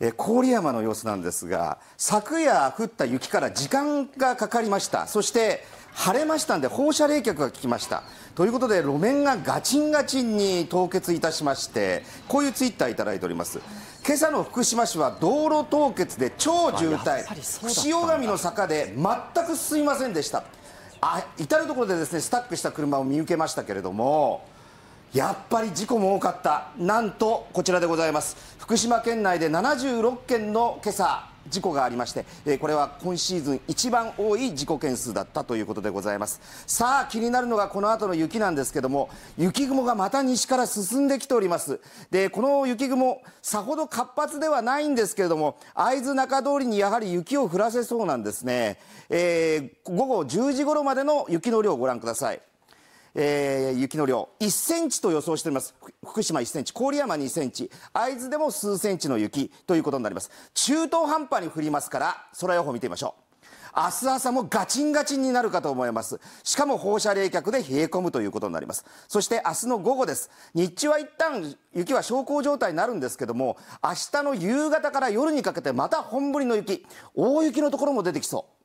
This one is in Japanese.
え郡山の様子なんですが昨夜降った雪から時間がかかりましたそして晴れましたんで放射冷却が効きましたということで路面がガチンガチンに凍結いたしましてこういうツイッターいただいております今朝の福島市は道路凍結で超渋滞潮神の坂で全く進みませんでしたあ至る所でですねスタックした車を見受けましたけれどもやっぱり事故も多かったなんとこちらでございます福島県内で76件の今朝事故がありまして、えこれは今シーズン一番多い事故件数だったということでございますさあ気になるのがこの後の雪なんですけども雪雲がまた西から進んできておりますでこの雪雲さほど活発ではないんですけれども会津中通りにやはり雪を降らせそうなんですね、えー、午後10時頃までの雪の量をご覧くださいえー、雪の量1センチと予想しております福島1センチ郡山2センチ会津でも数センチの雪ということになります中途半端に降りますから空予報見てみましょう明日朝もガチンガチンになるかと思いますしかも放射冷却で冷え込むということになりますそして明日の午後です日中は一旦雪は小康状態になるんですけども明日の夕方から夜にかけてまた本降りの雪大雪のところも出てきそう